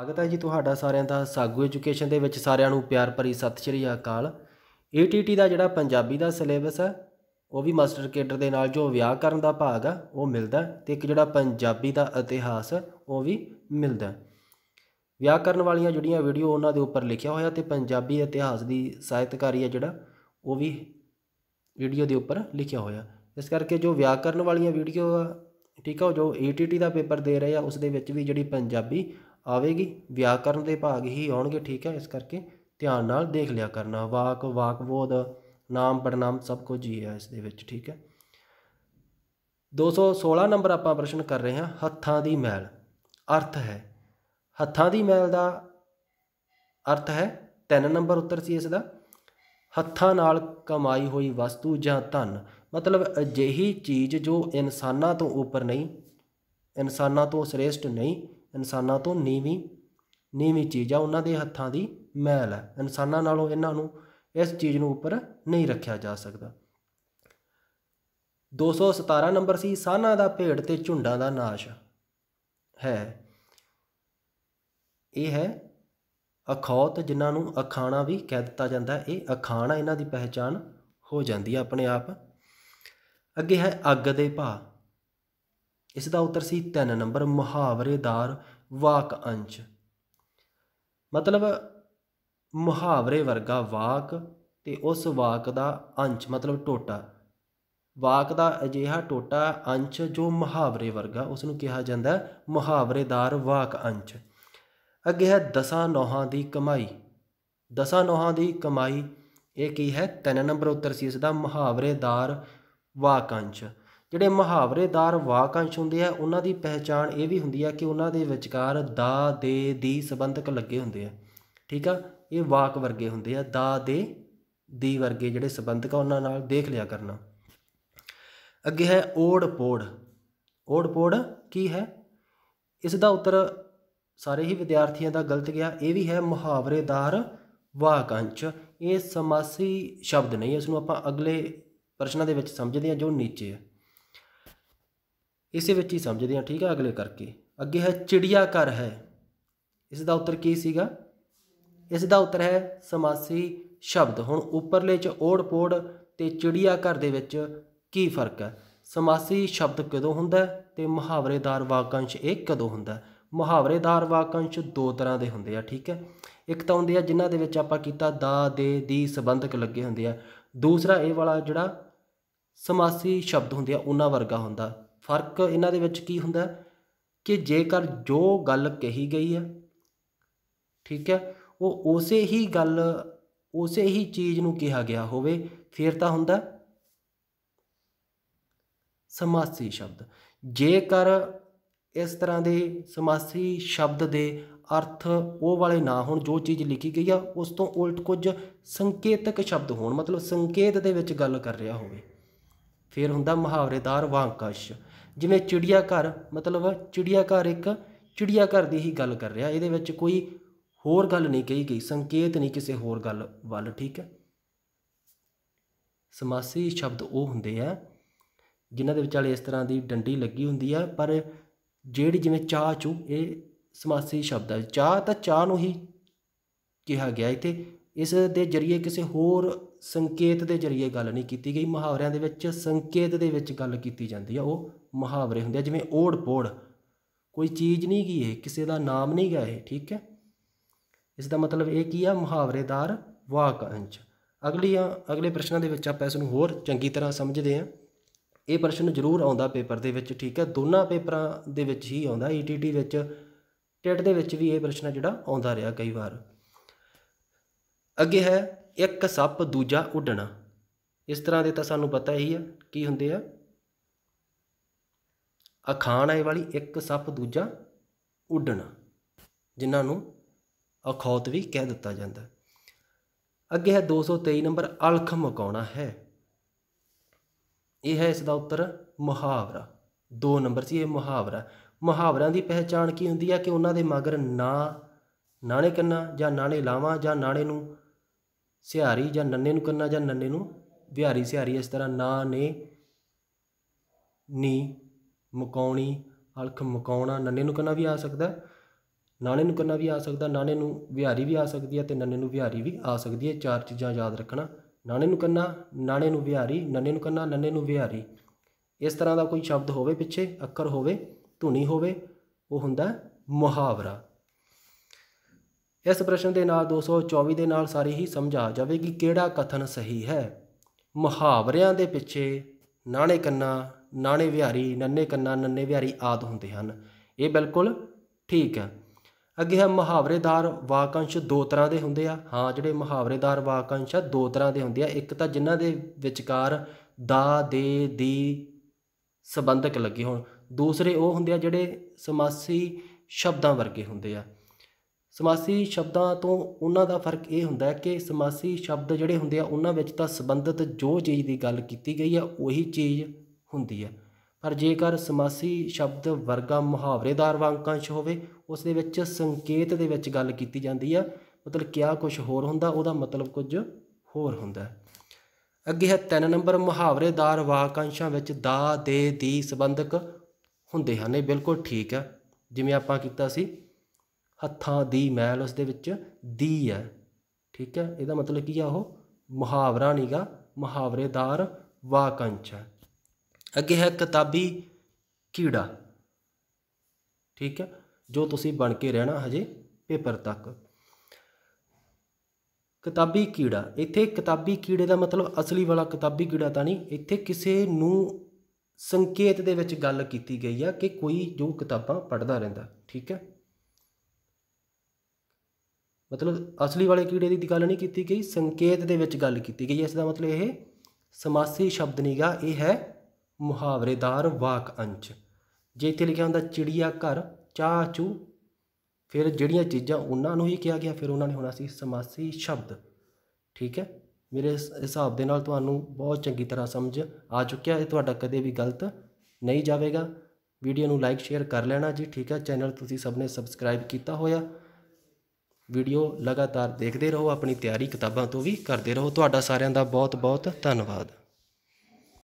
ਸਵਾਗਤ ਹੈ ਜੀ ਤੁਹਾਡਾ ਸਾਰਿਆਂ ਦਾ ਸਾਗੂ ਐਜੂਕੇਸ਼ਨ ਦੇ ਵਿੱਚ ਸਾਰਿਆਂ ਨੂੰ ਪਿਆਰ ਭਰੀ ਸਤਿ ਸ਼੍ਰੀ ਅਕਾਲ ਏਟੀਟੀ ਦਾ ਜਿਹੜਾ ਪੰਜਾਬੀ ਦਾ ਸਿਲੇਬਸ ਹੈ ਉਹ ਵੀ ਮਾਸਟਰ ਕੇਡਰ ਦੇ ਨਾਲ ਜੋ ਵਿਆਹ ਕਰਨ ਦਾ ਭਾਗ ਆ ਉਹ ਮਿਲਦਾ ਤੇ ਇੱਕ ਜਿਹੜਾ ਪੰਜਾਬੀ ਦਾ ਇਤਿਹਾਸ ਉਹ ਵੀ ਮਿਲਦਾ ਵਿਆਹ ਕਰਨ ਵਾਲੀਆਂ ਜਿਹੜੀਆਂ ਵੀਡੀਓ ਉਹਨਾਂ ਦੇ ਉੱਪਰ ਲਿਖਿਆ ਹੋਇਆ ਤੇ ਪੰਜਾਬੀ ਇਤਿਹਾਸ ਦੀ ਸਾਹਿਤਕਾਰੀ ਆ ਜਿਹੜਾ ਉਹ ਵੀ ਵੀਡੀਓ ਦੇ ਉੱਪਰ ਲਿਖਿਆ ਹੋਇਆ ਇਸ ਕਰਕੇ ਜੋ ਵਿਆਹ ਕਰਨ ਵਾਲੀਆਂ ਵੀਡੀਓ ਆ ਠੀਕ ਆ ਜੋ ਏਟੀਟੀ ਦਾ ਪੇਪਰ ਦੇ ਰਹੇ ਆ ਉਸ ਦੇ ਵਿੱਚ ਵੀ ਜਿਹੜੀ ਪੰਜਾਬੀ ਆਵੇਗੀ ਵਿਆਕਰਨ ਦੇ ਭਾਗ ਹੀ ਆਉਣਗੇ ਠੀਕ ਹੈ ਇਸ ਕਰਕੇ ਧਿਆਨ ਨਾਲ ਦੇਖ ਲਿਆ ਕਰਨਾ ਵਾਕ ਵਾਕਬੋਧ ਨਾਮ ਪੜਨਾਮ ਸਭ ਕੁਝ ਹੀ ਹੈ ਇਸ ਦੇ ਵਿੱਚ ਠੀਕ ਹੈ 216 ਨੰਬਰ ਆਪਾਂ ਪ੍ਰਸ਼ਨ ਕਰ ਰਹੇ ਹਾਂ ਹੱਥਾਂ ਦੀ ਮੈਲ ਅਰਥ ਹੈ ਹੱਥਾਂ ਦੀ ਮੈਲ ਦਾ ਅਰਥ ਹੈ 3 ਨੰਬਰ ਉੱਤਰ ਸੀ ਇਸ ਦਾ ਹੱਥਾਂ ਨਾਲ ਕਮਾਈ ਹੋਈ ਵਸਤੂ ਜਾਂ ਧਨ ਮਤਲਬ ਅਜਿਹੀ ਚੀਜ਼ ਜੋ ਇਨਸਾਨਾਂ ਤੋਂ ਉੱਪਰ ਨਹੀਂ ਇਨਸਾਨਾਂ ਤੋਂ ਸ੍ਰੇਸ਼ਟ ਨਹੀਂ ਇਨਸਾਨਾਂ ਤੋਂ ਨੀਵੀਂ ਨੀਵੀਂ ਚੀਜ਼ ਆ ਉਹਨਾਂ ਦੇ ਹੱਥਾਂ ਦੀ ਮੈਲ ਹੈ ਇਨਸਾਨਾਂ ਨਾਲੋਂ ਇਹਨਾਂ ਨੂੰ ਇਸ ਚੀਜ਼ ਨੂੰ ਉੱਪਰ ਨਹੀਂ ਰੱਖਿਆ ਜਾ ਸਕਦਾ 217 ਨੰਬਰ ਸੀ ਸਾਨਾ ਦਾ ਭੇੜ ਤੇ ਝੁੰਡਾਂ ਦਾ ਨਾਸ਼ ਹੈ ਇਹ ਹੈ ਅਖੌਤ ਜਿਨ੍ਹਾਂ ਨੂੰ ਅਖਾਣਾ ਵੀ ਕਹਿ ਦਿੱਤਾ ਜਾਂਦਾ ਇਹ ਅਖਾਣਾ ਇਹਨਾਂ ਦੀ ਪਹਿਚਾਨ ਹੋ ਜਾਂਦੀ ਹੈ ਆਪਣੇ ਆਪ ਅੱਗੇ ਹੈ ਅੱਗ ਦੇ ਭਾ ਇਸ ਦਾ ਉੱਤਰ ਸੀ 3 ਨੰਬਰ ਮੁਹਾਵਰੇਦਾਰ ਵਾਕ ਅੰਸ਼ ਮਤਲਬ ਮੁਹਾਵਰੇ ਵਰਗਾ ਵਾਕ ਤੇ ਉਸ ਵਾਕ ਦਾ ਅੰਸ਼ ਮਤਲਬ ਟੋਟਾ ਵਾਕ ਦਾ ਅਜਿਹਾ ਟੋਟਾ ਅੰਸ਼ ਜੋ ਮੁਹਾਵਰੇ ਵਰਗਾ ਉਸ ਨੂੰ ਕਿਹਾ ਜਾਂਦਾ ਮੁਹਾਵਰੇਦਾਰ ਵਾਕ ਅੰਸ਼ ਅੱਗੇ ਹੈ ਦਸਾਂ ਨੋਹਾਂ ਦੀ ਕਮਾਈ ਦਸਾਂ ਨੋਹਾਂ ਦੀ ਕਮਾਈ ਇਹ ਕੀ ਹੈ ਤਿੰਨ ਨੰਬਰ ਉੱਤਰ ਸੀ ਇਸ ਦਾ ਮੁਹਾਵਰੇਦਾਰ ਵਾਕ ਅੰਸ਼ ਜਿਹੜੇ ਮੁਹਾਵਰੇਦਾਰ ਵਾਕੰਸ਼ ਹੁੰਦੇ ਆ ਉਹਨਾਂ ਦੀ ਪਹਿਚਾਣ ਇਹ ਵੀ ਹੁੰਦੀ ਆ ਕਿ ਉਹਨਾਂ ਦੇ ਵਿਚਕਾਰ ਦਾ ਦੇ ਦੀ ਸੰਬੰਧਕ ਲੱਗੇ ਹੁੰਦੇ ਆ ਠੀਕ ਆ ਇਹ ਵਾਕ ਵਰਗੇ ਹੁੰਦੇ ਆ ਦਾ ਦੇ ਦੀ ਵਰਗੇ ਜਿਹੜੇ ਸੰਬੰਧਕ ਆ ਉਹਨਾਂ ਨਾਲ ਦੇਖ ਲਿਆ ਕਰਨਾ ਅੱਗੇ ਹੈ ਓੜ ਪੋੜ ਓੜ ਪੋੜ ਕੀ ਹੈ ਇਸ ਦਾ ਉੱਤਰ ਸਾਰੇ ਹੀ ਵਿਦਿਆਰਥੀਆਂ ਦਾ ਗਲਤ ਗਿਆ ਇਹ ਵੀ ਹੈ ਮੁਹਾਵਰੇਦਾਰ ਵਾਕੰਸ਼ ਇਹ ਸਮਾਸੀ ਸ਼ਬਦ ਨਹੀਂ ਇਸ ਨੂੰ ਆਪਾਂ ਅਗਲੇ ਪ੍ਰਸ਼ਨਾਂ ਦੇ ਵਿੱਚ ਸਮਝਦੇ ਹਾਂ ਜੋ ਨੀਚੇ ਹੈ ਇਸੇ ਵਿੱਚ ਹੀ ਸਮਝਦੇ ਹਾਂ ਠੀਕ ਹੈ ਅਗਲੇ ਕਰਕੇ ਅੱਗੇ ਹੈ ਚਿੜੀਆ ਘਰ ਹੈ ਇਸ ਦਾ ਉੱਤਰ ਕੀ ਸੀਗਾ ਇਸ ਦਾ ਉੱਤਰ ਹੈ ਸਮਾਸੀ ਸ਼ਬਦ ਹੁਣ ਉੱਪਰਲੇ ਚ ਓੜ-ਪੋੜ ਤੇ ਚਿੜੀਆ ਘਰ ਦੇ ਵਿੱਚ ਕੀ ਫਰਕ ਹੈ ਸਮਾਸੀ ਸ਼ਬਦ ਕਦੋਂ ਹੁੰਦਾ ਤੇ ਮੁਹਾਵਰੇਦਾਰ ਵਾਕੰਸ਼ ਇਹ ਕਦੋਂ ਹੁੰਦਾ ਮੁਹਾਵਰੇਦਾਰ ਵਾਕੰਸ਼ ਦੋ ਤਰ੍ਹਾਂ ਦੇ ਹੁੰਦੇ ਆ ਠੀਕ ਹੈ ਇੱਕ ਤਾਂ ਹੁੰਦੇ ਆ ਜਿਨ੍ਹਾਂ ਦੇ ਵਿੱਚ ਆਪਾਂ ਕੀਤਾ ਦਾ ਦੇ ਦੀ ਸੰਬੰਧਕ ਲੱਗੇ ਹੁੰਦੇ ਆ ਦੂਸਰਾ ਇਹ ਵਾਲਾ ਜਿਹੜਾ ਸਮਾਸੀ ਸ਼ਬਦ ਹੁੰਦੇ ਆ ਉਹਨਾਂ ਵਰਗਾ ਹੁੰਦਾ ਫਰਕ ਇਹਨਾਂ ਦੇ ਵਿੱਚ ਕੀ ਹੁੰਦਾ ਕਿ ਜੇਕਰ ਜੋ ਗੱਲ ਕਹੀ ਗਈ ਹੈ ਠੀਕ ਹੈ ਉਹ ਉਸੇ ਹੀ ਗੱਲ ਉਸੇ ਹੀ ਚੀਜ਼ ਨੂੰ ਕਿਹਾ ਗਿਆ ਹੋਵੇ ਫਿਰ ਤਾਂ ਹੁੰਦਾ ਸਮਾਸੀ ਸ਼ਬਦ ਜੇਕਰ ਇਸ ਤਰ੍ਹਾਂ ਦੇ ਸਮਾਸੀ ਸ਼ਬਦ ਦੇ ਅਰਥ ਉਹ ਵਾਲੇ ਨਾ ਹੋਣ ਜੋ ਚੀਜ਼ ਲਿਖੀ ਗਈ ਆ ਉਸ ਤੋਂ ਉਲਟ ਕੁਝ ਸੰਕੇਤਕ ਸ਼ਬਦ ਹੋਣ ਮਤਲਬ ਸੰਕੇਤ ਦੇ ਵਿੱਚ ਗੱਲ ਕਰ ਰਿਹਾ ਹੋਵੇ ਫਿਰ ਹੁੰਦਾ ਮੁਹਾਵਰੇਦਾਰ ਵਾਂਕਾਸ਼ ਜਿਵੇਂ ਚਿੜੀਆ ਘਰ ਮਤਲਬ ਚਿੜੀਆ ਘਰ ਇੱਕ ਚਿੜੀਆ ਘਰ ਦੀ ਹੀ ਗੱਲ ਕਰ ਰਿਹਾ ਇਹਦੇ ਵਿੱਚ ਕੋਈ ਹੋਰ ਗੱਲ ਨਹੀਂ ਕਹੀ ਗਈ ਸੰਕੇਤ ਨਹੀਂ ਕਿਸੇ ਹੋਰ ਗੱਲ ਵੱਲ ਠੀਕ ਹੈ ਸਮਾਸੀ ਸ਼ਬਦ ਉਹ ਹੁੰਦੇ ਆ ਜਿਨ੍ਹਾਂ ਦੇ ਵਿਚਾਲੇ ਇਸ ਤਰ੍ਹਾਂ ਦੀ ਡੰਡੀ ਲੱਗੀ ਹੁੰਦੀ ਆ ਪਰ ਜਿਹੜੀ ਜਿਵੇਂ ਚਾਹ ਚੂ ਇਹ ਸਮਾਸੀ ਸ਼ਬਦ ਹੈ ਚਾਹ ਤਾਂ ਚਾਹ ਨੂੰ ਹੀ ਕਿਹਾ ਗਿਆ ਇੱਥੇ ਇਸ ਦੇ ਜਰੀਏ ਕਿਸੇ ਹੋਰ ਸੰਕੇਤ ਦੇ ਜਰੀਏ ਗੱਲ ਨਹੀਂ ਕੀਤੀ ਗਈ ਮੁਹਾਵਰਿਆਂ ਦੇ ਵਿੱਚ ਸੰਕੇਤ ਦੇ ਵਿੱਚ ਗੱਲ ਕੀਤੀ ਜਾਂਦੀ ਆ ਉਹ ਮੁਹਾਵਰੇ ਹੁੰਦੇ ਆ ਜਿਵੇਂ ਓੜ ਪੋੜ ਕੋਈ ਚੀਜ਼ ਨਹੀਂ ਗਈ ਇਹ ਕਿਸੇ ਦਾ ਨਾਮ ਨਹੀਂ ਗਾ ਇਹ ਠੀਕ ਹੈ ਇਸ ਦਾ ਮਤਲਬ ਇਹ ਕੀ ਆ ਮੁਹਾਵਰੇਦਾਰ ਵਾਕੰਸ਼ ਅਗਲੀ ਅਗਲੇ ਪ੍ਰਸ਼ਨਾਂ ਦੇ ਵਿੱਚ ਆਪਾਂ ਇਸ ਨੂੰ ਹੋਰ ਚੰਗੀ ਤਰ੍ਹਾਂ ਸਮਝਦੇ ਆਂ ਇਹ ਪ੍ਰਸ਼ਨ ਜ਼ਰੂਰ ਆਉਂਦਾ ਪੇਪਰ ਦੇ ਵਿੱਚ ਠੀਕ ਹੈ ਦੋਨਾਂ ਪੇਪਰਾਂ ਦੇ ਵਿੱਚ ਹੀ ਆਉਂਦਾ ਈਟੀਟੀ e ਵਿੱਚ ਟੈਟ ਦੇ ਵਿੱਚ ਵੀ ਇਹ ਪ੍ਰਸ਼ਨ ਜਿਹੜਾ ਆਉਂਦਾ ਰਿਹਾ ਕਈ ਵਾਰ ਅੱਗੇ ਹੈ ਇੱਕ ਸੱਪ ਦੂਜਾ ਉੱਡਣਾ ਇਸ ਤਰ੍ਹਾਂ ਦੇ ਤਾਂ ਸਾਨੂੰ ਪਤਾ ਹੀ ਆ ਕੀ ਹੁੰਦੇ ਆ ਅਖਾਣ ਆਏ ਵਾਲੀ ਇੱਕ ਸੱਪ ਦੂਜਾ ਉੱਡਣਾ ਜਿਨ੍ਹਾਂ ਨੂੰ ਅਖੌਤ ਵੀ ਕਹਿ ਦਿੱਤਾ ਜਾਂਦਾ ਹੈ ਅੱਗੇ ਹੈ 223 ਨੰਬਰ ਅਲਖ ਮਕਾਉਣਾ ਹੈ ਇਹ ਹੈ ਇਸ ਦਾ ਉੱਤਰ ਮੁਹਾਵਰਾ 2 ਨੰਬਰ ਸੀ ਇਹ ਮੁਹਾਵਰਾ ਮੁਹਾਵਰਿਆਂ ਦੀ ਪਹਿਚਾਣ ਕੀ ਹੁੰਦੀ ਹੈ ਕਿ ਉਹਨਾਂ ਦੇ ਮਗਰ ਨਾ ਨਾਣੇ ਕੰਨਾ ਜਾਂ ਨਾਣੇ ਲਾਵਾਂ ਜਾਂ ਨਾਣੇ ਨੂੰ ਸਿਹਾਰੀ ਜਾਂ ਨੰਨੇ ਨੂੰ ਕੰਨਾ ਜਾਂ ਨੰਨੇ ਨੂੰ ਵਿਹਾਰੀ ਸਿਹਾਰੀ ਇਸ ਤਰ੍ਹਾਂ ਨਾ ਨੇ ਨੀ ਮਕਾਉਣੀ ਹਲਖ ਮਕਾਉਣਾ ਨੰਨੇ ਨੂੰ ਕੰਨਾ ਵੀ ਆ ਸਕਦਾ ਨਾਣੇ ਨੂੰ ਕੰਨਾ ਵੀ ਆ ਸਕਦਾ ਨਾਣੇ ਨੂੰ ਵਿਹਾਰੀ ਵੀ ਆ ਸਕਦੀ ਹੈ ਤੇ ਨੰਨੇ ਨੂੰ ਵਿਹਾਰੀ ਵੀ ਆ ਸਕਦੀ ਹੈ ਚਾਰ ਚੀਜ਼ਾਂ ਯਾਦ ਰੱਖਣਾ ਨਾਣੇ ਨੂੰ ਕੰਨਾ ਨਾਣੇ ਨੂੰ ਵਿਹਾਰੀ ਨੰਨੇ ਨੂੰ ਕੰਨਾ ਨੰਨੇ ਨੂੰ ਵਿਹਾਰੀ ਇਸ ਤਰ੍ਹਾਂ ਦਾ ਕੋਈ ਸ਼ਬਦ ਹੋਵੇ ਪਿੱਛੇ ਅੱਖਰ ਹੋਵੇ ਧੁਨੀ ਹੋਵੇ ਉਹ ਹੁੰਦਾ ਮੁਹਾਵਰਾ ਇਸ ਪ੍ਰਸ਼ਨ ਦੇ ਨਾਲ 224 ਦੇ ਨਾਲ ਸਾਰੀ ਹੀ ਸਮਝ ਆ ਜਾਵੇਗੀ ਕਿਹੜਾ ਕਥਨ ਸਹੀ ਹੈ ਮੁਹਾਵਰਿਆਂ ਦੇ ਪਿੱਛੇ ਨਾਣੇ ਕੰਨਾ ਨਾਣੇ ਵਿਹਾਰੀ ਨੰਨੇ ਕੰਨਾ ਨੰਨੇ ਵਿਹਾਰੀ ਆਦ ਹੁੰਦੇ ਹਨ ਇਹ ਬਿਲਕੁਲ ਠੀਕ ਹੈ ਅੱਗੇ ਹੈ ਮੁਹਾਵਰੇਦਾਰ ਵਾਕੰਸ਼ ਦੋ ਤਰ੍ਹਾਂ ਦੇ ਹੁੰਦੇ ਆ ਹਾਂ ਜਿਹੜੇ ਮੁਹਾਵਰੇਦਾਰ ਵਾਕੰਸ਼ ਆ ਦੋ ਤਰ੍ਹਾਂ ਦੇ ਹੁੰਦੇ ਆ ਇੱਕ ਤਾਂ ਜਿਨ੍ਹਾਂ ਦੇ ਵਿਚਕਾਰ ਦਾ ਦੇ ਦੀ ਸਬੰਧਕ ਲੱਗੇ ਹੋਣ ਦੂਸਰੇ ਉਹ ਹੁੰਦੇ ਆ ਜਿਹੜੇ ਸਮਾਸੀ ਸ਼ਬਦਾਂ ਵਰਗੇ ਹੁੰਦੇ ਆ ਸਮਾਸੀ ਸ਼ਬਦਾਂ ਤੋਂ ਉਹਨਾਂ ਦਾ ਫਰਕ ਇਹ ਹੁੰਦਾ ਹੈ ਕਿ ਸਮਾਸੀ ਸ਼ਬਦ ਜਿਹੜੇ ਹੁੰਦੇ ਆ ਉਹਨਾਂ ਵਿੱਚ ਤਾਂ ਸੰਬੰਧਿਤ ਜੋ ਚੀਜ਼ ਦੀ ਗੱਲ ਕੀਤੀ ਗਈ ਆ ਉਹੀ ਚੀਜ਼ ਹੁੰਦੀ ਹੈ ਪਰ ਜੇਕਰ ਸਮਾਸੀ ਸ਼ਬਦ ਵਰਗਾ ਮੁਹਾਵਰੇਦਾਰ ਵਾਕਾਂਸ਼ ਹੋਵੇ ਉਸ ਦੇ ਵਿੱਚ ਸੰਕੇਤ ਦੇ ਵਿੱਚ ਗੱਲ ਕੀਤੀ ਜਾਂਦੀ ਆ ਮਤਲਬ ਕਿਆ ਕੁਝ ਹੋਰ ਹੁੰਦਾ ਉਹਦਾ ਮਤਲਬ ਕੁਝ ਹੋਰ ਹੁੰਦਾ ਅੱਗੇ ਹੈ ਤਿੰਨ ਨੰਬਰ ਮੁਹਾਵਰੇਦਾਰ ਵਾਕਾਂਸ਼ਾਂ ਵਿੱਚ ਦਾ ਦੇ ਦੀ ਸੰਬੰਧਕ ਹੁੰਦੇ ਹਨ ਇਹ ਬਿਲਕੁਲ ਠੀਕ ਆ ਜਿਵੇਂ ਆਪਾਂ ਕੀਤਾ ਸੀ ਹੱਥਾਂ ਦੀ ਮੈਲ ਉਸ ਦੇ ਵਿੱਚ ਦੀ ਹੈ ਠੀਕ ਹੈ ਇਹਦਾ ਮਤਲਬ ਕੀ ਆ ਉਹ ਮੁਹਾਵਰਾ ਨਹੀਂਗਾ ਮੁਹਾਵਰੇਦਾਰ ਵਾਕਾਂਸ਼ ਅੱਗੇ ਹੈ ਕਿਤਾਬੀ ਕੀੜਾ ਠੀਕ ਹੈ ਜੋ ਤੁਸੀਂ ਬਣ ਕੇ ਰਹਿਣਾ ਹਜੇ ਪੇਪਰ ਤੱਕ ਕਿਤਾਬੀ ਕੀੜਾ ਇੱਥੇ ਕਿਤਾਬੀ ਕੀੜੇ ਦਾ ਮਤਲਬ ਅਸਲੀ ਵਾਲਾ ਕਿਤਾਬੀ ਕੀੜਾ ਤਾਂ ਨਹੀਂ ਇੱਥੇ ਕਿਸੇ ਨੂੰ ਸੰਕੇਤ ਦੇ ਵਿੱਚ ਗੱਲ ਕੀਤੀ ਗਈ ਆ ਕਿ ਕੋਈ ਜੋ ਕਿਤਾਬਾਂ ਪੜ੍ਹਦਾ ਰਹਿੰਦਾ ਠੀਕ ਹੈ ਮਤਲਬ ਅਸਲੀ ਵਾਲੇ ਕੀੜੇ ਦੀ ਗੱਲ ਨਹੀਂ ਕੀਤੀ ਗਈ ਸੰਕੇਤ ਦੇ ਵਿੱਚ ਗੱਲ ਕੀਤੀ ਗਈ ਇਸ ਦਾ ਮਤਲਬ ਇਹ ਸਮਾਸੀ ਸ਼ਬਦ ਨਹੀਂਗਾ ਇਹ ਹੈ ਮੁਹਾਵਰੇਦਾਰ ਵਾਕ ਅੰਸ਼ ਜੇ ਇੱਥੇ ਲਿਖਿਆ ਹੁੰਦਾ ਚਿੜੀਆ ਘਰ ਚਾਹ ਚੂ ਫਿਰ ਜਿਹੜੀਆਂ ਚੀਜ਼ਾਂ ਉਹਨਾਂ ਨੂੰ ਹੀ ਕਿਹਾ ਗਿਆ ਫਿਰ ਉਹਨਾਂ ਨੇ ਹੋਣਾ ਸੀ ਸਮਾਸੀ ਸ਼ਬਦ ਠੀਕ ਹੈ ਮੇਰੇ ਹਿਸਾਬ ਦੇ ਨਾਲ ਤੁਹਾਨੂੰ ਬਹੁਤ ਚੰਗੀ ਤਰ੍ਹਾਂ ਸਮਝ ਆ ਚੁੱਕਿਆ ਇਹ ਤੁਹਾਡਾ ਕਦੇ ਵੀ ਗਲਤ ਨਹੀਂ ਜਾਵੇਗਾ ਵੀਡੀਓ ਨੂੰ ਲਾਈਕ ਸ਼ੇਅਰ ਕਰ ਲੈਣਾ ਜੀ ਠੀਕ ਹੈ ਚੈਨਲ ਤੁਸੀਂ ਸਭ ਨੇ ਸਬਸਕ੍ਰਾਈਬ ਕੀਤਾ ਹੋਇਆ ਵੀਡੀਓ ਲਗਾਤਾਰ ਦੇਖਦੇ ਰਹੋ ਆਪਣੀ ਤਿਆਰੀ ਕਿਤਾਬਾਂ ਤੋਂ ਵੀ ਕਰਦੇ ਰਹੋ ਤੁਹਾਡਾ ਸਾਰਿਆਂ ਦਾ ਬਹੁਤ ਬਹੁਤ ਧੰਨਵਾਦ